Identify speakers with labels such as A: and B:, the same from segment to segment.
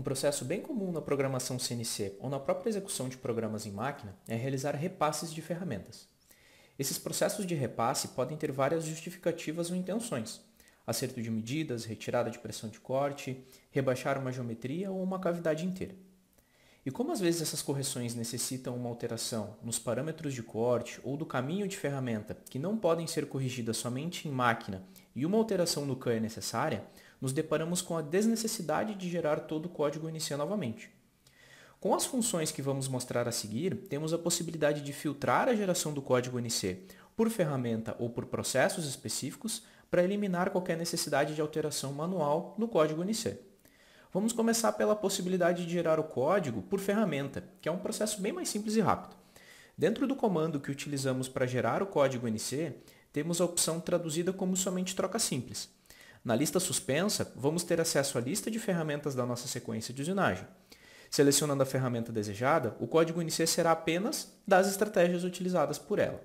A: Um processo bem comum na programação CNC ou na própria execução de programas em máquina é realizar repasses de ferramentas. Esses processos de repasse podem ter várias justificativas ou intenções. Acerto de medidas, retirada de pressão de corte, rebaixar uma geometria ou uma cavidade inteira. E como às vezes essas correções necessitam uma alteração nos parâmetros de corte ou do caminho de ferramenta que não podem ser corrigidas somente em máquina e uma alteração no CAN é necessária, nos deparamos com a desnecessidade de gerar todo o código NC novamente. Com as funções que vamos mostrar a seguir, temos a possibilidade de filtrar a geração do código NC por ferramenta ou por processos específicos para eliminar qualquer necessidade de alteração manual no código NC. Vamos começar pela possibilidade de gerar o código por ferramenta, que é um processo bem mais simples e rápido. Dentro do comando que utilizamos para gerar o código NC, temos a opção traduzida como somente troca simples. Na lista suspensa, vamos ter acesso à lista de ferramentas da nossa sequência de usinagem. Selecionando a ferramenta desejada, o código INC será apenas das estratégias utilizadas por ela.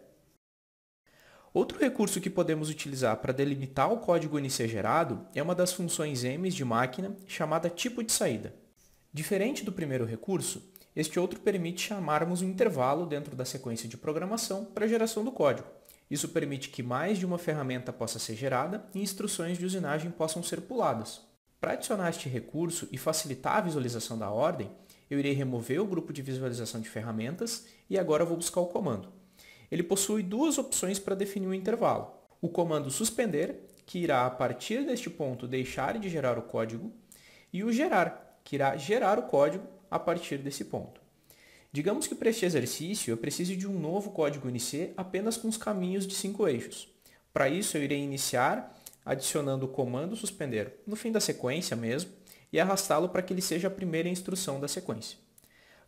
A: Outro recurso que podemos utilizar para delimitar o código INC gerado é uma das funções M's de máquina chamada tipo de saída. Diferente do primeiro recurso, este outro permite chamarmos um intervalo dentro da sequência de programação para a geração do código. Isso permite que mais de uma ferramenta possa ser gerada e instruções de usinagem possam ser puladas. Para adicionar este recurso e facilitar a visualização da ordem, eu irei remover o grupo de visualização de ferramentas e agora vou buscar o comando. Ele possui duas opções para definir o um intervalo. O comando suspender, que irá a partir deste ponto deixar de gerar o código, e o gerar, que irá gerar o código a partir desse ponto. Digamos que para este exercício eu precise de um novo código INC apenas com os caminhos de cinco eixos. Para isso eu irei iniciar adicionando o comando suspender no fim da sequência mesmo e arrastá-lo para que ele seja a primeira instrução da sequência.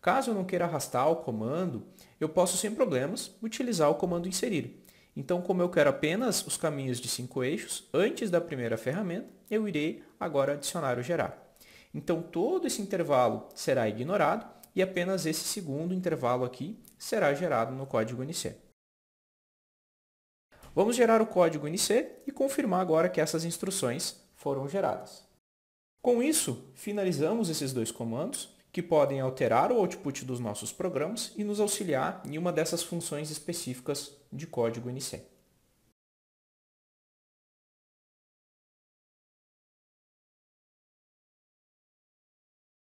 A: Caso eu não queira arrastar o comando, eu posso sem problemas utilizar o comando inserir. Então, como eu quero apenas os caminhos de cinco eixos, antes da primeira ferramenta, eu irei agora adicionar o gerar. Então, todo esse intervalo será ignorado e apenas esse segundo intervalo aqui será gerado no código NC. Vamos gerar o código NC e confirmar agora que essas instruções foram geradas. Com isso, finalizamos esses dois comandos, que podem alterar o output dos nossos programas e nos auxiliar em uma dessas funções específicas de código NC.